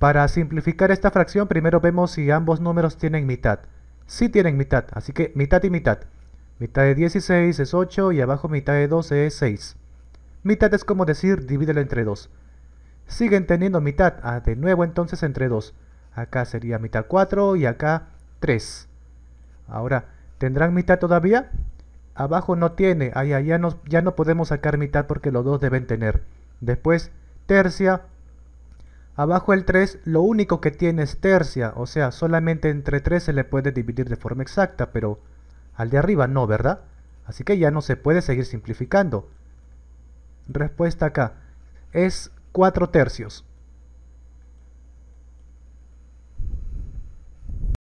Para simplificar esta fracción, primero vemos si ambos números tienen mitad. Sí tienen mitad, así que mitad y mitad. Mitad de 16 es 8 y abajo mitad de 12 es 6. Mitad es como decir divídelo entre 2. Siguen teniendo mitad, ah, de nuevo entonces entre 2. Acá sería mitad 4 y acá 3. Ahora, ¿tendrán mitad todavía? Abajo no tiene, ya no, ya no podemos sacar mitad porque los dos deben tener. Después, tercia, Abajo el 3 lo único que tiene es tercia, o sea, solamente entre 3 se le puede dividir de forma exacta, pero al de arriba no, ¿verdad? Así que ya no se puede seguir simplificando. Respuesta acá, es 4 tercios.